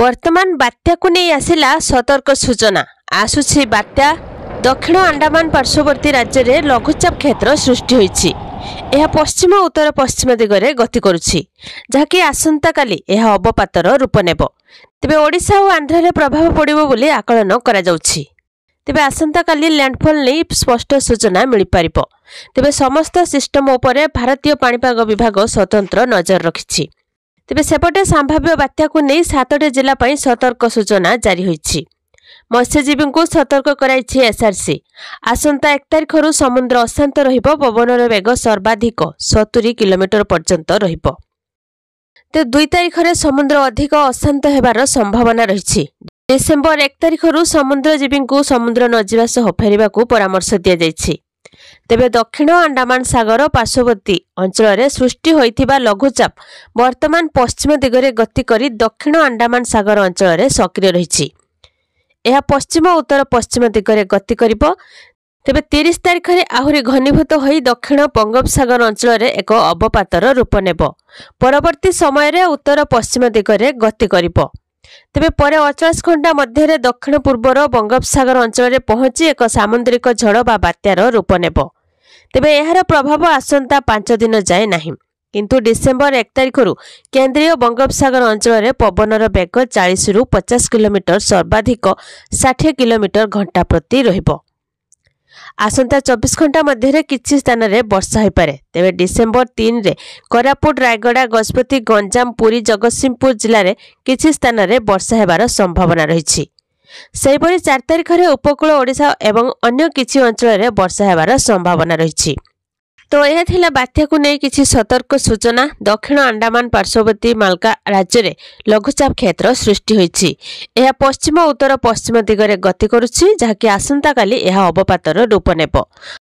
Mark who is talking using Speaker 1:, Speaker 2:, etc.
Speaker 1: ବର୍ତ୍ତମାନ ବାତ୍ୟାକୁ ନେଇ ଆସିଲା ସତର୍କ ସୂଚନା ଆସୁଛି ବାତ୍ୟା ଦକ୍ଷିଣ ଆଣ୍ଡାମାନ ପାର୍ଶ୍ୱବର୍ତ୍ତୀ ରାଜ୍ୟରେ ଲଘୁଚାପ କ୍ଷେତ୍ର ସୃଷ୍ଟି ହୋଇଛି ଏହା ପଶ୍ଚିମ ଉତ୍ତର ପଶ୍ଚିମ ଦିଗରେ ଗତି କରୁଛି ଯାହାକି ଆସନ୍ତାକାଲି ଏହା ଅବପାତର ରୂପ ନେବ ତେବେ ଓଡ଼ିଶା ଓ ଆନ୍ଧ୍ରରେ ପ୍ରଭାବ ପଡ଼ିବ ବୋଲି ଆକଳନ କରାଯାଉଛି ତେବେ ଆସନ୍ତାକାଲି ଲ୍ୟାଣ୍ଡଫଲ୍ ନେଇ ସ୍ପଷ୍ଟ ସୂଚନା ମିଳିପାରିବ ତେବେ ସମସ୍ତ ସିଷ୍ଟମ ଉପରେ ଭାରତୀୟ ପାଣିପାଗ ବିଭାଗ ସ୍ୱତନ୍ତ୍ର ନଜର ରଖିଛି ତେବେ ସେପଟେ ସମ୍ଭାବ୍ୟ ବାତ୍ୟାକୁ ନେଇ ସାତଟି ଜିଲ୍ଲା ପାଇଁ ସତର୍କ ସୂଚନା ଜାରି ହୋଇଛି ମତ୍ସ୍ୟଜୀବୀଙ୍କୁ ସତର୍କ କରାଇଛି ଏସ୍ଆର୍ସି ଆସନ୍ତା ଏକ ତାରିଖରୁ ସମୁଦ୍ର ଅଶାନ୍ତ ରହିବ ପବନର ବେଗ ସର୍ବାଧିକ ସତୁରୀ କିଲୋମିଟର ପର୍ଯ୍ୟନ୍ତ ରହିବ ତେବେ ଦୁଇ ତାରିଖରେ ସମୁଦ୍ର ଅଧିକ ଅଶାନ୍ତ ହେବାର ସମ୍ଭାବନା ରହିଛି ଡିସେମ୍ବର ଏକ ତାରିଖରୁ ସମୁଦ୍ରଜୀବୀଙ୍କୁ ସମୁଦ୍ର ନଯିବା ସହ ଫେରିବାକୁ ପରାମର୍ଶ ଦିଆଯାଇଛି ତେବେ ଦକ୍ଷିଣ ଆଣ୍ଡାମାନ ସାଗର ପାର୍ଶ୍ୱବର୍ତ୍ତୀ ଅଞ୍ଚଳରେ ସୃଷ୍ଟି ହୋଇଥିବା ଲଘୁଚାପ ବର୍ତ୍ତମାନ ପଶ୍ଚିମ ଦିଗରେ ଗତି କରି ଦକ୍ଷିଣ ଆଣ୍ଡାମାନ ସାଗର ଅଞ୍ଚଳରେ ସକ୍ରିୟ ରହିଛି ଏହା ପଶ୍ଚିମ ଉତ୍ତର ପଶ୍ଚିମ ଦିଗରେ ଗତି କରିବ ତେବେ ତିରିଶ ତାରିଖରେ ଆହୁରି ଘନୀଭୂତ ହୋଇ ଦକ୍ଷିଣ ବଙ୍ଗୋପସାଗର ଅଞ୍ଚଳରେ ଏକ ଅବପାତର ରୂପ ନେବ ପରବର୍ତ୍ତୀ ସମୟରେ ଉତ୍ତର ପଶ୍ଚିମ ଦିଗରେ ଗତି କରିବ ତେବେ ପରେ ଅଠଚାଳିଶ ଘଣ୍ଟା ମଧ୍ୟରେ ଦକ୍ଷିଣ ପୂର୍ବର ବଙ୍ଗୋପସାଗର ଅଞ୍ଚଳରେ ପହଞ୍ଚି ଏକ ସାମୁଦ୍ରିକ ଝଡ଼ ବା ବାତ୍ୟାର ରୂପ ନେବ ତେବେ ଏହାର ପ୍ରଭାବ ଆସନ୍ତା ପାଞ୍ଚ ଦିନ ଯାଏ ନାହିଁ କିନ୍ତୁ ଡିସେମ୍ବର ଏକ ତାରିଖରୁ କେନ୍ଦ୍ରୀୟ ବଙ୍ଗୋପସାଗର ଅଞ୍ଚଳରେ ପବନର ବେଗ ଚାଳିଶରୁ ପଚାଶ କିଲୋମିଟର ସର୍ବାଧିକ ଷାଠିଏ କିଲୋମିଟର ଘଣ୍ଟା ପ୍ରତି ରହିବ ଆସନ୍ତା ଚବିଶ ଘଣ୍ଟା ମଧ୍ୟରେ କିଛି ସ୍ଥାନରେ ବର୍ଷା ହୋଇପାରେ ତେବେ ଡିସେମ୍ବର ତିନିରେ କୋରାପୁଟ ରାୟଗଡ଼ା ଗଜପତି ଗଞ୍ଜାମ ପୁରୀ ଜଗତସିଂହପୁର ଜିଲ୍ଲାରେ କିଛି ସ୍ଥାନରେ ବର୍ଷା ହେବାର ସମ୍ଭାବନା ରହିଛି ସେହିଭଳି ଚାରି ତାରିଖରେ ଉପକୂଳ ଓଡ଼ିଶା ଏବଂ ଅନ୍ୟ କିଛି ଅଞ୍ଚଳରେ ବର୍ଷା ହେବାର ସମ୍ଭାବନା ରହିଛି ତ ଏହା ଥିଲା ବାତ୍ୟାକୁ ନେଇ କିଛି ସତର୍କ ସୂଚନା ଦକ୍ଷିଣ ଆଣ୍ଡାମାନ ପାର୍ଶ୍ୱବର୍ତ୍ତୀ ମାଲକା ରାଜ୍ୟରେ ଲଘୁଚାପ କ୍ଷେତ୍ର ସୃଷ୍ଟି ହୋଇଛି ଏହା ପଶ୍ଚିମ ଉତ୍ତର ପଶ୍ଚିମ ଦିଗରେ ଗତି କରୁଛି ଯାହାକି ଆସନ୍ତାକାଲି ଏହା ଅବପାତର ରୂପ ନେବ